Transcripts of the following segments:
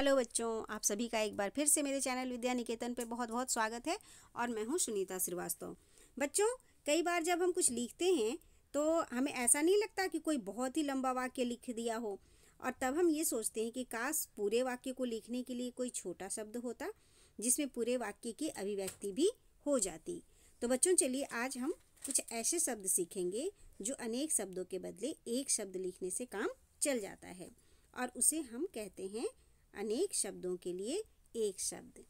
hello बच्चों आप सभी का एक बार फिर से मेरे चैनल विद्या निकेतन पे बहुत बहुत स्वागत है और मैं हूँ सुनीता श्रीवास्तव बच्चों कई बार जब हम कुछ लिखते हैं तो हमें ऐसा नहीं लगता कि कोई बहुत ही लंबा वाक्य लिख दिया हो और तब हम ये सोचते हैं कि काश पूरे वाक्य को लिखने के लिए कोई छोटा शब्द होता जिसमें पूरे वाक्य की अभिव्यक्ति भी हो जाती तो बच्चों चलिए आज हम कुछ ऐसे शब्द सीखेंगे जो अनेक शब्दों के बदले एक शब्द लिखने से काम चल जाता है और उसे हम कहते हैं अनेक शब्दों के लिए एक शब्द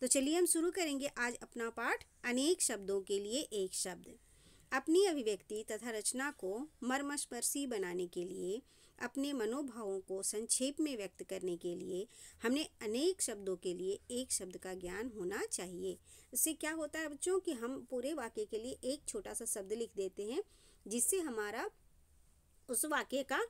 तो चलिए हम शुरू करेंगे आज अपना पाठ अनेक शब्दों के लिए एक शब्द अपनी अभिव्यक्ति तथा रचना को मर्मस्पर्शी बनाने के लिए अपने मनोभावों को संक्षेप में व्यक्त करने के लिए हमने अनेक शब्दों के लिए एक शब्द का ज्ञान होना चाहिए इससे क्या होता है बच्चों कि हम पूरे वाक्य के लिए एक छोटा सा शब्द लिख देते हैं जिससे हमारा उस वाक्य का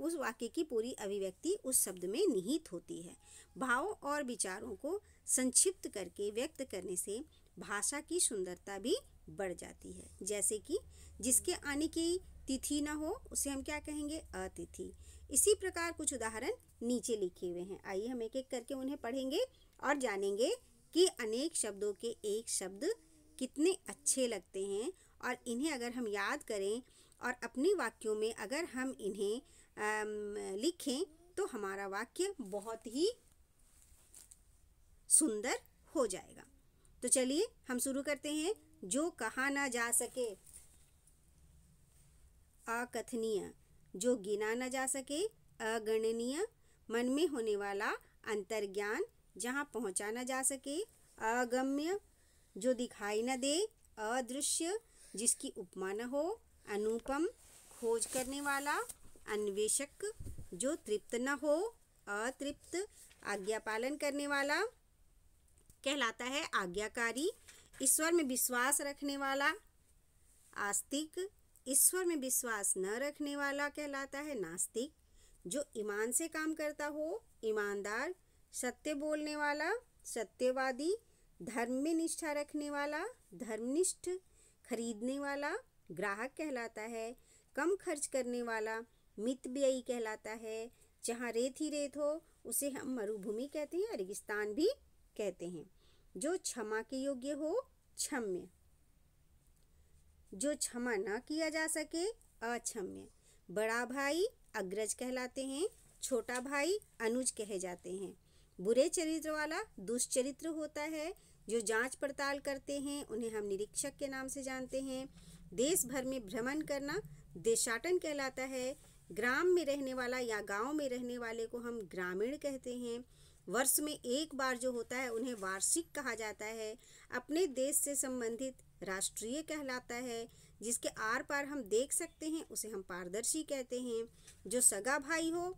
उस वाक्य की पूरी अभिव्यक्ति उस शब्द में निहित होती है भाव और विचारों को संक्षिप्त करके व्यक्त करने से भाषा की सुंदरता भी बढ़ जाती है जैसे कि जिसके आने की तिथि ना हो उसे हम क्या कहेंगे अतिथि इसी प्रकार कुछ उदाहरण नीचे लिखे हुए हैं आइए हम एक एक करके उन्हें पढ़ेंगे और जानेंगे कि अनेक शब्दों के एक शब्द कितने अच्छे लगते हैं और इन्हें अगर हम याद करें और अपने वाक्यों में अगर हम इन्हें लिखें तो हमारा वाक्य बहुत ही सुंदर हो जाएगा तो चलिए हम शुरू करते हैं जो कहा ना जा सके अकथनीय जो गिना ना जा सके अगणनीय मन में होने वाला अंतर्ज्ञान जहाँ पहुँचा ना जा सके अगम्य जो दिखाई न दे अदृश्य जिसकी उपमा न हो अनुपम खोज करने वाला अन्वेषक जो तृप्त न हो अतृप्त आज्ञा पालन करने वाला कहलाता है आज्ञाकारी ईश्वर में विश्वास रखने वाला आस्तिक ईश्वर में विश्वास न रखने वाला कहलाता है नास्तिक जो ईमान से काम करता हो ईमानदार सत्य बोलने वाला सत्यवादी धर्म में निष्ठा रखने वाला धर्मनिष्ठ खरीदने वाला ग्राहक कहलाता है कम खर्च करने वाला मितब्ययी कहलाता है जहाँ रेत ही रेत हो उसे हम मरुभूमि कहते हैं रेगिस्तान भी कहते हैं जो क्षमा के योग्य हो क्षम्य जो क्षमा ना किया जा सके अक्षम्य बड़ा भाई अग्रज कहलाते हैं छोटा भाई अनुज कहे जाते हैं बुरे चरित्र वाला दुष्चरित्र होता है जो जांच पड़ताल करते हैं उन्हें हम निरीक्षक के नाम से जानते हैं देश भर में भ्रमण करना देशाटन कहलाता है ग्राम में रहने वाला या गांव में रहने वाले को हम ग्रामीण कहते हैं वर्ष में एक बार जो होता है उन्हें वार्षिक कहा जाता है अपने देश से संबंधित राष्ट्रीय कहलाता है जिसके आर पार हम देख सकते हैं उसे हम पारदर्शी कहते हैं जो सगा भाई हो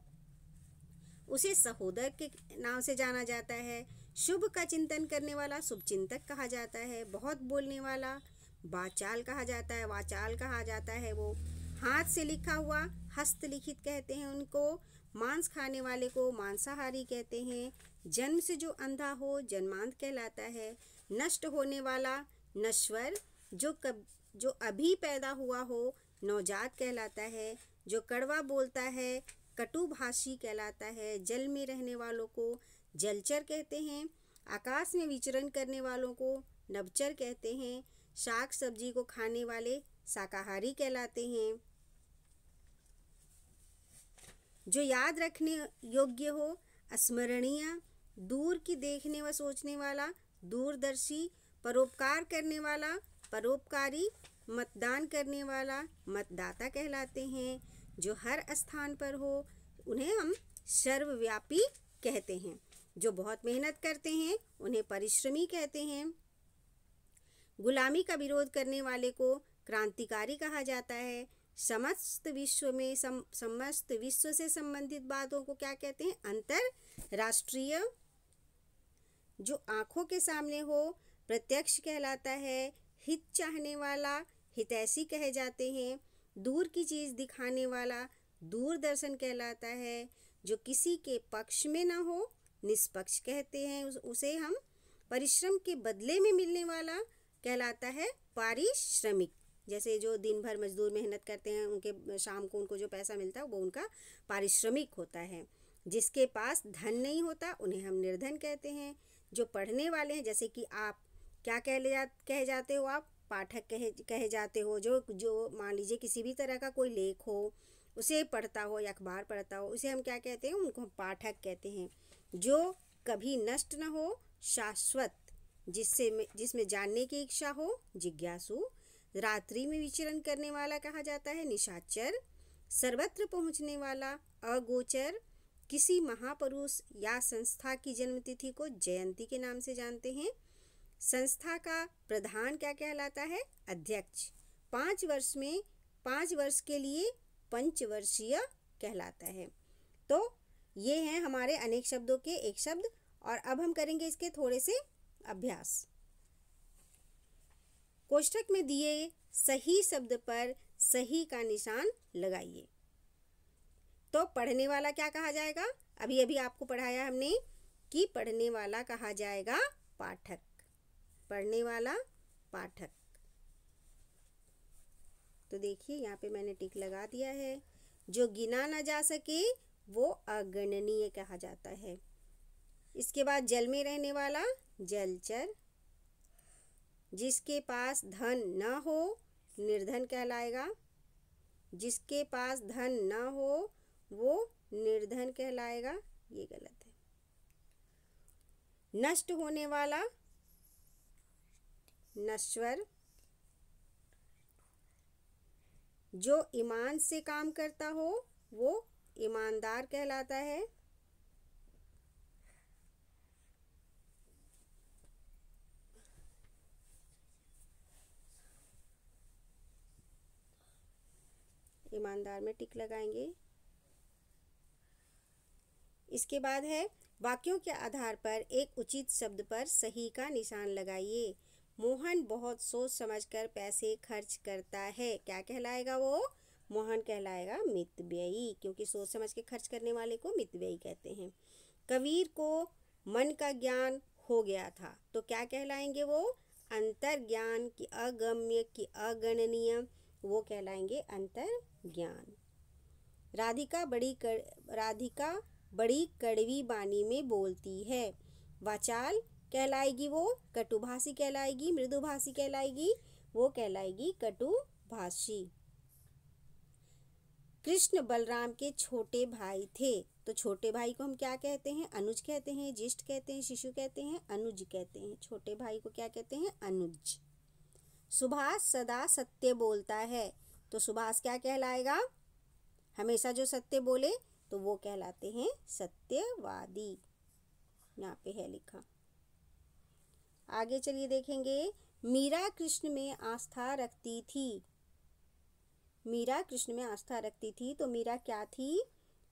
उसे सहोदर के नाम से जाना जाता है शुभ का चिंतन करने वाला शुभ चिंतक कहा जाता है बहुत बोलने वाला वाचाल कहा जाता है वाचाल कहा जाता है वो हाथ से लिखा हुआ हस्तलिखित कहते हैं उनको मांस खाने वाले को मांसाहारी कहते हैं जन्म से जो अंधा हो जन्मांध कहलाता है नष्ट होने वाला नश्वर जो कब जो अभी पैदा हुआ हो नवजात कहलाता है जो कड़वा बोलता है कटुभाषी कहलाता है जल में रहने वालों को जलचर कहते हैं आकाश में विचरण करने वालों को नवचर कहते हैं शाक सब्जी को खाने वाले शाकाहारी कहलाते हैं जो याद रखने योग्य हो स्मरणीय दूर की देखने व सोचने वाला दूरदर्शी परोपकार करने वाला परोपकारी मतदान करने वाला मतदाता कहलाते हैं जो हर स्थान पर हो उन्हें हम सर्वव्यापी कहते हैं जो बहुत मेहनत करते हैं उन्हें परिश्रमी कहते हैं गुलामी का विरोध करने वाले को क्रांतिकारी कहा जाता है समस्त विश्व में सम, समस्त विश्व से संबंधित बातों को क्या कहते हैं अंतर राष्ट्रीय जो आंखों के सामने हो प्रत्यक्ष कहलाता है हित चाहने वाला हितैषी कहे जाते हैं दूर की चीज़ दिखाने वाला दूरदर्शन कहलाता है जो किसी के पक्ष में ना हो निष्पक्ष कहते हैं उस, उसे हम परिश्रम के बदले में मिलने वाला कहलाता है पारिश्रमिक जैसे जो दिन भर मजदूर मेहनत करते हैं उनके शाम को उनको जो पैसा मिलता है वो उनका पारिश्रमिक होता है जिसके पास धन नहीं होता उन्हें हम निर्धन कहते हैं जो पढ़ने वाले हैं जैसे कि आप क्या कह ले जा कह जाते हो आप पाठक कहे कहे जाते हो जो जो मान लीजिए किसी भी तरह का कोई लेख हो उसे पढ़ता हो या अखबार पढ़ता हो उसे हम क्या कहते हैं उनको हम पाठक कहते हैं जो कभी नष्ट न हो शाश्वत जिससे जिसमें जानने की इच्छा हो जिज्ञासु रात्रि में विचरण करने वाला कहा जाता है निशाचर सर्वत्र पहुंचने वाला अगोचर किसी महापुरुष या संस्था की जन्मतिथि को जयंती के नाम से जानते हैं संस्था का प्रधान क्या कहलाता है अध्यक्ष पाँच वर्ष में पाँच वर्ष के लिए पंचवर्षीय कहलाता है तो ये हैं हमारे अनेक शब्दों के एक शब्द और अब हम करेंगे इसके थोड़े से अभ्यास कोष्टक में दिए सही शब्द पर सही का निशान लगाइए तो पढ़ने वाला क्या कहा जाएगा अभी अभी आपको पढ़ाया हमने कि पढ़ने वाला कहा जाएगा पाठक पढ़ने वाला पाठक तो देखिए यहाँ पे मैंने टिक लगा दिया है जो गिना ना जा सके वो अगणनीय कहा जाता है इसके बाद जल में रहने वाला जलचर जिसके पास धन न हो निर्धन कहलाएगा जिसके पास धन न हो वो निर्धन कहलाएगा ये गलत है नष्ट होने वाला नश्वर जो ईमान से काम करता हो वो ईमानदार कहलाता है ईमानदार में टिक लगाएंगे इसके बाद है वाक्यों के आधार पर एक उचित शब्द पर सही का निशान लगाइए मोहन बहुत सोच समझकर पैसे खर्च करता है क्या कहलाएगा वो मोहन कहलाएगा मित क्योंकि सोच समझ के खर्च करने वाले को मित कहते हैं कबीर को मन का ज्ञान हो गया था तो क्या कहलाएंगे वो अंतर ज्ञान की अगम्य की अगणनीय वो कहलाएंगे अंतर ज्ञान राधिका बड़ी कर, राधिका बड़ी कड़वी बाणी में बोलती है वाचाल कहलाएगी वो कटुभाषी कहलाएगी मृदुभाषी कहलाएगी वो कहलाएगी कटुभाषी कृष्ण बलराम के छोटे भाई थे तो छोटे भाई को हम क्या कहते हैं अनुज कहते हैं ज्येष्ठ कहते हैं शिशु कहते हैं अनुज कहते हैं छोटे भाई को क्या कहते हैं अनुज सुभाष सदा सत्य बोलता है तो सुभाष क्या कहलाएगा हमेशा जो सत्य बोले तो वो कहलाते हैं सत्यवादी यहाँ पे है लिखा आगे चलिए देखेंगे मीरा कृष्ण में आस्था रखती थी मीरा कृष्ण में आस्था रखती थी तो मीरा क्या थी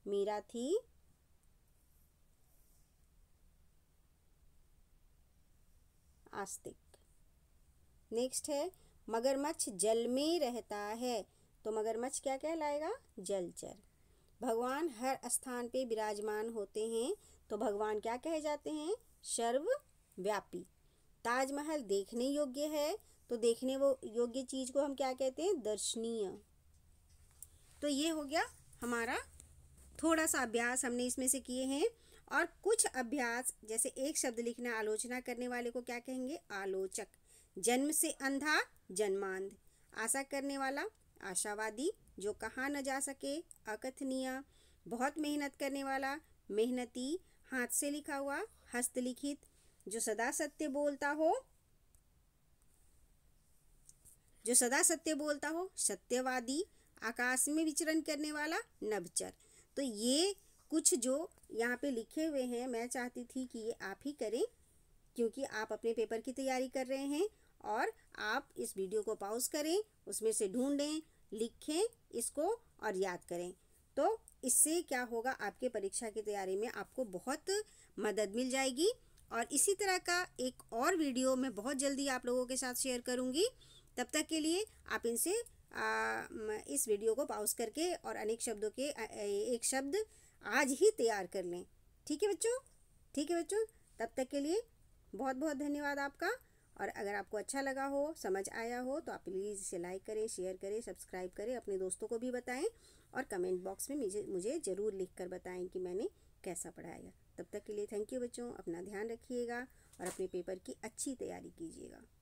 मीरा थी आस्तिक नेक्स्ट है मगरमच्छ जल में रहता है तो मगरमच्छ क्या कहलाएगा जलचर भगवान हर स्थान पे विराजमान होते हैं तो भगवान क्या कहे जाते हैं सर्वव्यापी ताजमहल देखने योग्य है तो देखने वो योग्य चीज़ को हम क्या कहते हैं दर्शनीय तो ये हो गया हमारा थोड़ा सा अभ्यास हमने इसमें से किए हैं और कुछ अभ्यास जैसे एक शब्द लिखना आलोचना करने वाले को क्या कहेंगे आलोचक जन्म से अंधा जन्मांध आशा करने वाला आशावादी जो कहा न जा सके अकथनीय बहुत मेहनत करने वाला मेहनती हाथ से लिखा हुआ हस्तलिखित जो सदा सत्य बोलता हो जो सदा सत्य बोलता हो सत्यवादी आकाश में विचरण करने वाला नभचर तो ये कुछ जो यहाँ पे लिखे हुए हैं मैं चाहती थी कि ये आप ही करें क्योंकि आप अपने पेपर की तैयारी कर रहे हैं और आप इस वीडियो को पॉज करें उसमें से ढूंढें लिखें इसको और याद करें तो इससे क्या होगा आपके परीक्षा की तैयारी में आपको बहुत मदद मिल जाएगी और इसी तरह का एक और वीडियो मैं बहुत जल्दी आप लोगों के साथ शेयर करूँगी तब तक के लिए आप इनसे इस वीडियो को पॉज करके और अनेक शब्दों के एक शब्द आज ही तैयार कर लें ठीक है बच्चों ठीक है बच्चों तब तक के लिए बहुत बहुत धन्यवाद आपका और अगर आपको अच्छा लगा हो समझ आया हो तो आप प्लीज़ इसे लाइक करें शेयर करें सब्सक्राइब करें अपने दोस्तों को भी बताएं और कमेंट बॉक्स में मुझे मुझे ज़रूर लिख कर बताएँ कि मैंने कैसा पढ़ाया तब तक के लिए थैंक यू बच्चों अपना ध्यान रखिएगा और अपने पेपर की अच्छी तैयारी कीजिएगा